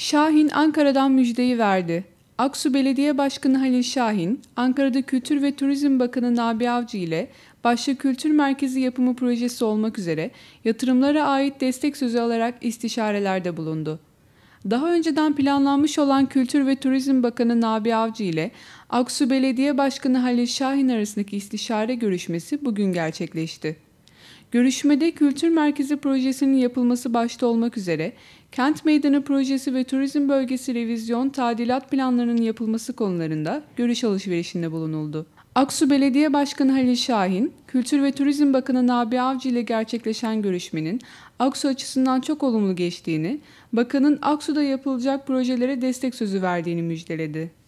Şahin Ankara'dan müjdeyi verdi. Aksu Belediye Başkanı Halil Şahin, Ankara'da Kültür ve Turizm Bakanı Nabi Avcı ile başta Kültür Merkezi yapımı projesi olmak üzere yatırımlara ait destek sözü alarak istişarelerde bulundu. Daha önceden planlanmış olan Kültür ve Turizm Bakanı Nabi Avcı ile Aksu Belediye Başkanı Halil Şahin arasındaki istişare görüşmesi bugün gerçekleşti. Görüşmede Kültür Merkezi projesinin yapılması başta olmak üzere Kent Meydanı projesi ve turizm bölgesi revizyon tadilat planlarının yapılması konularında görüş alışverişinde bulunuldu. Aksu Belediye Başkanı Halil Şahin, Kültür ve Turizm Bakanı Nabi Avcı ile gerçekleşen görüşmenin Aksu açısından çok olumlu geçtiğini, bakanın Aksu'da yapılacak projelere destek sözü verdiğini müjdeledi.